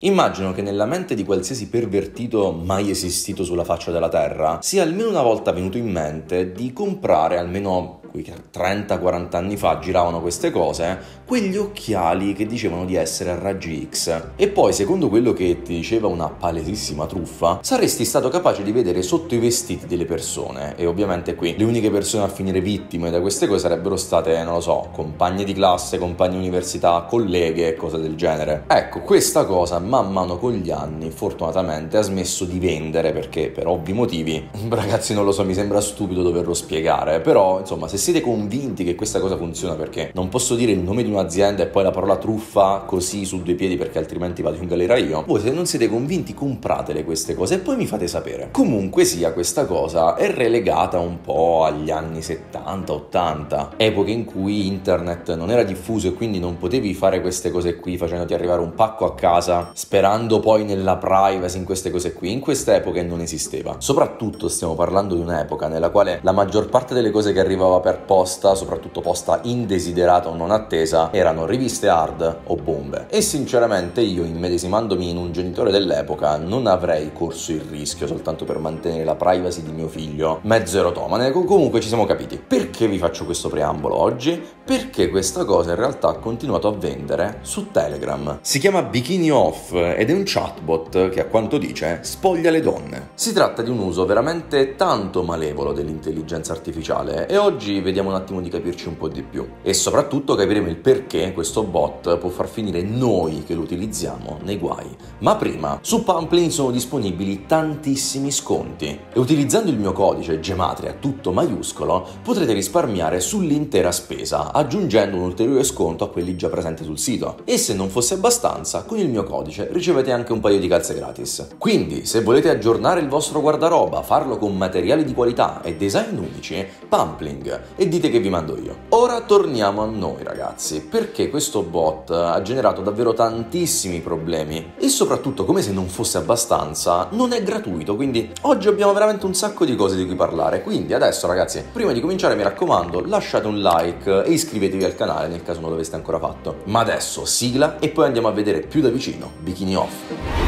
Immagino che nella mente di qualsiasi pervertito mai esistito sulla faccia della Terra sia almeno una volta venuto in mente di comprare almeno cui 30-40 anni fa giravano queste cose, eh, quegli occhiali che dicevano di essere a raggi X. E poi, secondo quello che ti diceva una palesissima truffa, saresti stato capace di vedere sotto i vestiti delle persone. E ovviamente qui le uniche persone a finire vittime da queste cose sarebbero state, non lo so, compagne di classe, compagne di università, colleghe e cose del genere. Ecco, questa cosa man mano con gli anni, fortunatamente, ha smesso di vendere perché per ovvi motivi, ragazzi non lo so, mi sembra stupido doverlo spiegare, però insomma se siete convinti che questa cosa funziona, perché non posso dire il nome di un'azienda e poi la parola truffa così su due piedi perché altrimenti vado in galera io, voi se non siete convinti compratele queste cose e poi mi fate sapere. Comunque sia, questa cosa è relegata un po' agli anni 70-80, epoche in cui internet non era diffuso e quindi non potevi fare queste cose qui facendoti arrivare un pacco a casa sperando poi nella privacy in queste cose qui. In queste epoche non esisteva. Soprattutto stiamo parlando di un'epoca nella quale la maggior parte delle cose che arrivava per per posta, soprattutto posta indesiderata o non attesa, erano riviste hard o bombe. E sinceramente io, immedesimandomi in un genitore dell'epoca, non avrei corso il rischio soltanto per mantenere la privacy di mio figlio mezzo erotomane. Comunque ci siamo capiti. Perché vi faccio questo preambolo oggi? Perché questa cosa in realtà ha continuato a vendere su Telegram. Si chiama Bikini Off ed è un chatbot che a quanto dice spoglia le donne. Si tratta di un uso veramente tanto malevolo dell'intelligenza artificiale e oggi vediamo un attimo di capirci un po' di più e soprattutto capiremo il perché questo bot può far finire noi che lo utilizziamo nei guai. Ma prima, su Pamplin sono disponibili tantissimi sconti e utilizzando il mio codice gematria tutto maiuscolo potrete risparmiare sull'intera spesa aggiungendo un ulteriore sconto a quelli già presenti sul sito e se non fosse abbastanza con il mio codice ricevete anche un paio di calze gratis. Quindi se volete aggiornare il vostro guardaroba, farlo con materiali di qualità e design unici, Pampling e dite che vi mando io. Ora torniamo a noi ragazzi, perché questo bot ha generato davvero tantissimi problemi e soprattutto come se non fosse abbastanza non è gratuito, quindi oggi abbiamo veramente un sacco di cose di cui parlare, quindi adesso ragazzi prima di cominciare mi raccomando lasciate un like e iscrivetevi al canale nel caso non l'aveste ancora fatto. Ma adesso sigla e poi andiamo a vedere più da vicino Bikini Off.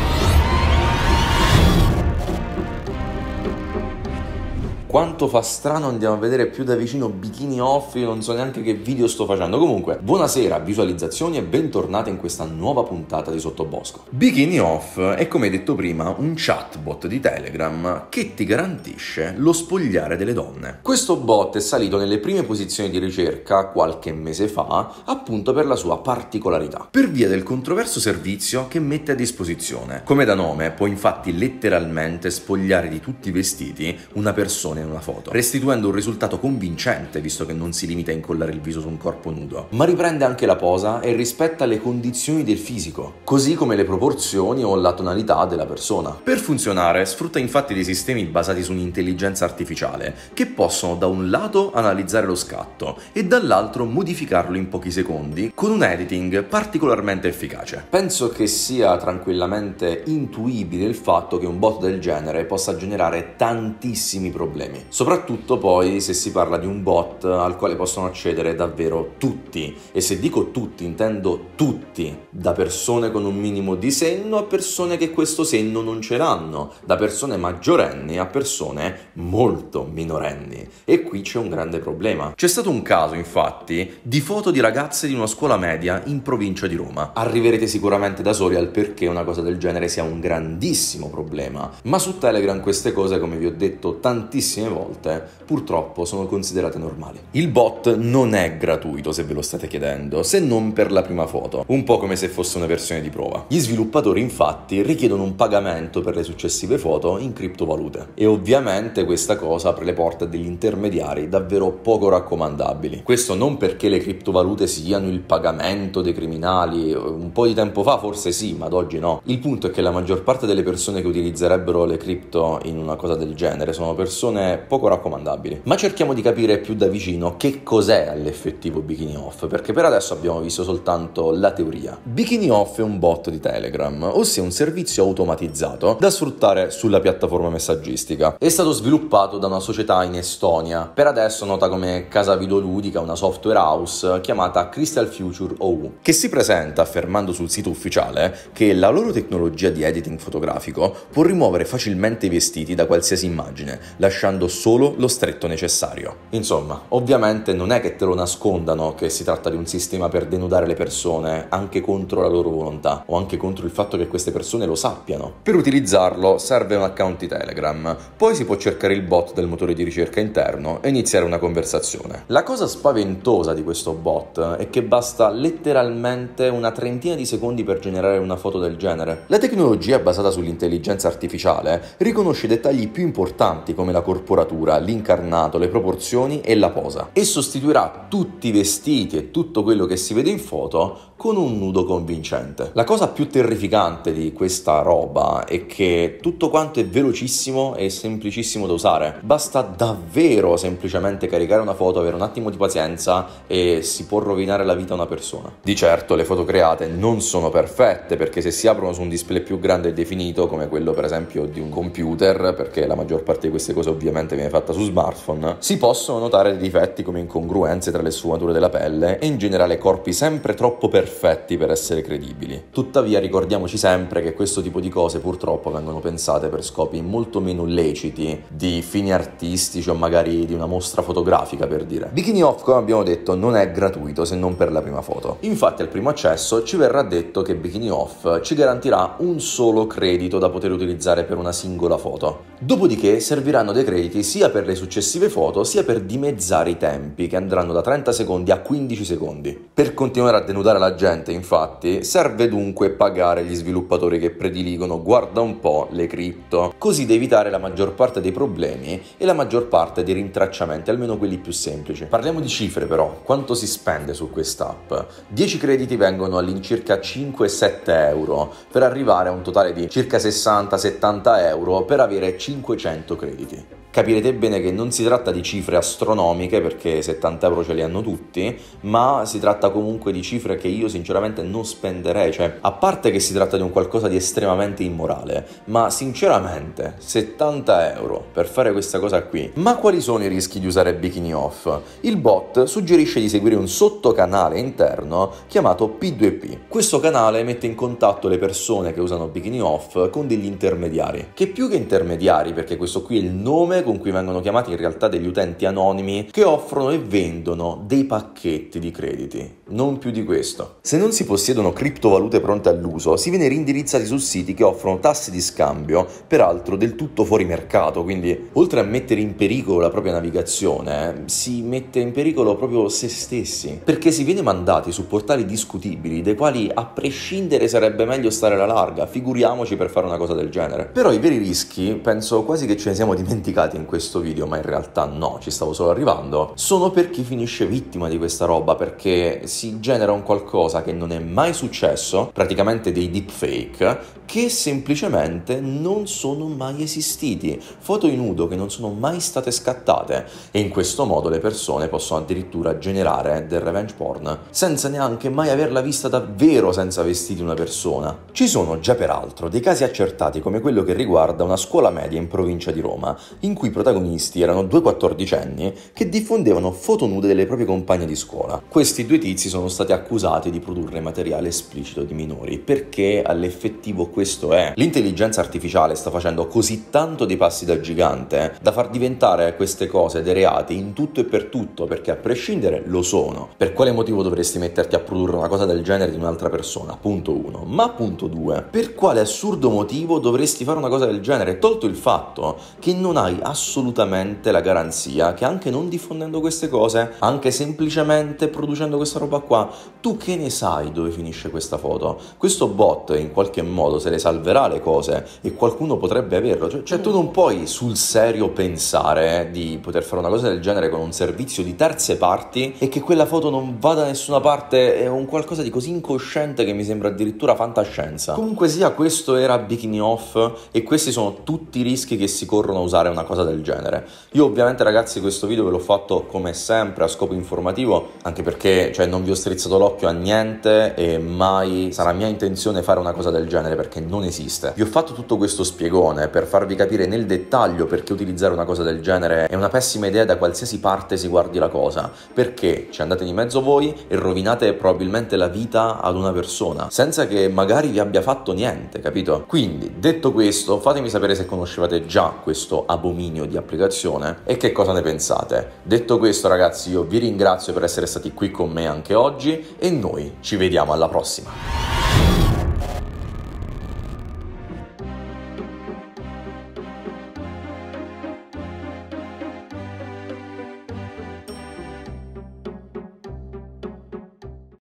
quanto fa strano andiamo a vedere più da vicino Bikini Off, io non so neanche che video sto facendo. Comunque, buonasera, visualizzazioni e bentornate in questa nuova puntata di Sottobosco. Bikini Off è come detto prima un chatbot di Telegram che ti garantisce lo spogliare delle donne. Questo bot è salito nelle prime posizioni di ricerca qualche mese fa, appunto per la sua particolarità, per via del controverso servizio che mette a disposizione. Come da nome, può infatti letteralmente spogliare di tutti i vestiti una persona una foto, restituendo un risultato convincente visto che non si limita a incollare il viso su un corpo nudo, ma riprende anche la posa e rispetta le condizioni del fisico, così come le proporzioni o la tonalità della persona. Per funzionare sfrutta infatti dei sistemi basati su un'intelligenza artificiale che possono da un lato analizzare lo scatto e dall'altro modificarlo in pochi secondi con un editing particolarmente efficace. Penso che sia tranquillamente intuibile il fatto che un bot del genere possa generare tantissimi problemi problemi. Soprattutto poi se si parla di un bot al quale possono accedere davvero tutti, e se dico tutti intendo tutti, da persone con un minimo di senno a persone che questo senno non ce l'hanno, da persone maggiorenni a persone molto minorenni. E qui c'è un grande problema. C'è stato un caso, infatti, di foto di ragazze di una scuola media in provincia di Roma. Arriverete sicuramente da soli al perché una cosa del genere sia un grandissimo problema, ma su Telegram queste cose, come vi ho detto tantissime tantissime volte, purtroppo sono considerate normali. Il bot non è gratuito se ve lo state chiedendo, se non per la prima foto, un po' come se fosse una versione di prova. Gli sviluppatori infatti richiedono un pagamento per le successive foto in criptovalute e ovviamente questa cosa apre le porte a degli intermediari davvero poco raccomandabili. Questo non perché le criptovalute siano il pagamento dei criminali, un po' di tempo fa forse sì, ma ad oggi no. Il punto è che la maggior parte delle persone che utilizzerebbero le cripto in una cosa del genere sono persone poco raccomandabili. Ma cerchiamo di capire più da vicino che cos'è l'effettivo bikini off, perché per adesso abbiamo visto soltanto la teoria. Bikini off è un bot di Telegram, ossia un servizio automatizzato da sfruttare sulla piattaforma messaggistica. È stato sviluppato da una società in Estonia, per adesso nota come casa videoludica, una software house chiamata Crystal Future OU, che si presenta affermando sul sito ufficiale che la loro tecnologia di editing fotografico può rimuovere facilmente i vestiti da qualsiasi immagine, lasciando prendendo solo lo stretto necessario. Insomma, ovviamente non è che te lo nascondano che si tratta di un sistema per denudare le persone, anche contro la loro volontà, o anche contro il fatto che queste persone lo sappiano. Per utilizzarlo serve un account di Telegram, poi si può cercare il bot del motore di ricerca interno e iniziare una conversazione. La cosa spaventosa di questo bot è che basta letteralmente una trentina di secondi per generare una foto del genere. La tecnologia basata sull'intelligenza artificiale riconosce dettagli più importanti come la corporazione corporatura, l'incarnato, le proporzioni e la posa e sostituirà tutti i vestiti e tutto quello che si vede in foto con un nudo convincente. La cosa più terrificante di questa roba è che tutto quanto è velocissimo e semplicissimo da usare. Basta davvero semplicemente caricare una foto, avere un attimo di pazienza e si può rovinare la vita a una persona. Di certo le foto create non sono perfette perché se si aprono su un display più grande e definito come quello per esempio di un computer, perché la maggior parte di queste cose ovviamente attualmente viene fatta su smartphone, si possono notare dei difetti come incongruenze tra le sfumature della pelle e in generale corpi sempre troppo perfetti per essere credibili. Tuttavia ricordiamoci sempre che questo tipo di cose purtroppo vengono pensate per scopi molto meno leciti di fini artistici o magari di una mostra fotografica per dire. Bikini Off, come abbiamo detto, non è gratuito se non per la prima foto. Infatti al primo accesso ci verrà detto che Bikini Off ci garantirà un solo credito da poter utilizzare per una singola foto. Dopodiché serviranno dei crediti segreti sia per le successive foto sia per dimezzare i tempi che andranno da 30 secondi a 15 secondi. Per continuare a denudare la gente infatti serve dunque pagare gli sviluppatori che prediligono guarda un po' le cripto, così da evitare la maggior parte dei problemi e la maggior parte dei rintracciamenti, almeno quelli più semplici. Parliamo di cifre però, quanto si spende su quest'app? 10 crediti vengono all'incirca 5-7 euro per arrivare a un totale di circa 60-70 euro per avere 500 crediti capirete bene che non si tratta di cifre astronomiche perché 70 euro ce li hanno tutti, ma si tratta comunque di cifre che io sinceramente non spenderei, cioè a parte che si tratta di un qualcosa di estremamente immorale, ma sinceramente 70 euro per fare questa cosa qui. Ma quali sono i rischi di usare Bikini Off? Il bot suggerisce di seguire un sottocanale interno chiamato P2P. Questo canale mette in contatto le persone che usano Bikini Off con degli intermediari, che più che intermediari, perché questo qui è il nome con cui vengono chiamati in realtà degli utenti anonimi che offrono e vendono dei pacchetti di crediti, non più di questo. Se non si possiedono criptovalute pronte all'uso, si viene rindirizzati su siti che offrono tassi di scambio, peraltro del tutto fuori mercato, quindi oltre a mettere in pericolo la propria navigazione, si mette in pericolo proprio se stessi, perché si viene mandati su portali discutibili dei quali a prescindere sarebbe meglio stare alla larga, figuriamoci per fare una cosa del genere. Però i veri rischi penso quasi che ce ne siamo dimenticati spiegati in questo video, ma in realtà no, ci stavo solo arrivando, sono per chi finisce vittima di questa roba, perché si genera un qualcosa che non è mai successo, praticamente dei deepfake, che semplicemente non sono mai esistiti, foto in nudo che non sono mai state scattate, e in questo modo le persone possono addirittura generare del revenge porn, senza neanche mai averla vista davvero senza vestiti una persona. Ci sono già peraltro dei casi accertati come quello che riguarda una scuola media in provincia di Roma, in cui i protagonisti erano due quattordicenni che diffondevano foto nude delle proprie compagne di scuola. Questi due tizi sono stati accusati di produrre materiale esplicito di minori, perché all'effettivo questo è. L'intelligenza artificiale sta facendo così tanto dei passi da gigante da far diventare queste cose dei reati in tutto e per tutto, perché a prescindere lo sono. Per quale motivo dovresti metterti a produrre una cosa del genere di un'altra persona? Punto 1. Ma punto 2. Per quale assurdo motivo dovresti fare una cosa del genere, tolto il fatto che non hai assolutamente la garanzia che anche non diffondendo queste cose, anche semplicemente producendo questa roba qua, tu che ne sai dove finisce questa foto? Questo bot in qualche modo se le salverà le cose e qualcuno potrebbe averlo. Cioè, cioè tu non puoi sul serio pensare eh, di poter fare una cosa del genere con un servizio di terze parti e che quella foto non vada da nessuna parte, è un qualcosa di così incosciente che mi sembra addirittura fantascienza. Comunque sia, questo era Bikini Off e questi sono tutti i rischi che si corrono a usare una cosa cosa del genere. Io ovviamente ragazzi questo video ve l'ho fatto come sempre a scopo informativo, anche perché cioè, non vi ho strizzato l'occhio a niente e mai sarà mia intenzione fare una cosa del genere perché non esiste. Vi ho fatto tutto questo spiegone per farvi capire nel dettaglio perché utilizzare una cosa del genere è una pessima idea da qualsiasi parte si guardi la cosa, perché ci andate di mezzo voi e rovinate probabilmente la vita ad una persona, senza che magari vi abbia fatto niente, capito? Quindi, detto questo, fatemi sapere se conoscevate già questo abominio dominio di applicazione e che cosa ne pensate. Detto questo ragazzi io vi ringrazio per essere stati qui con me anche oggi e noi ci vediamo alla prossima.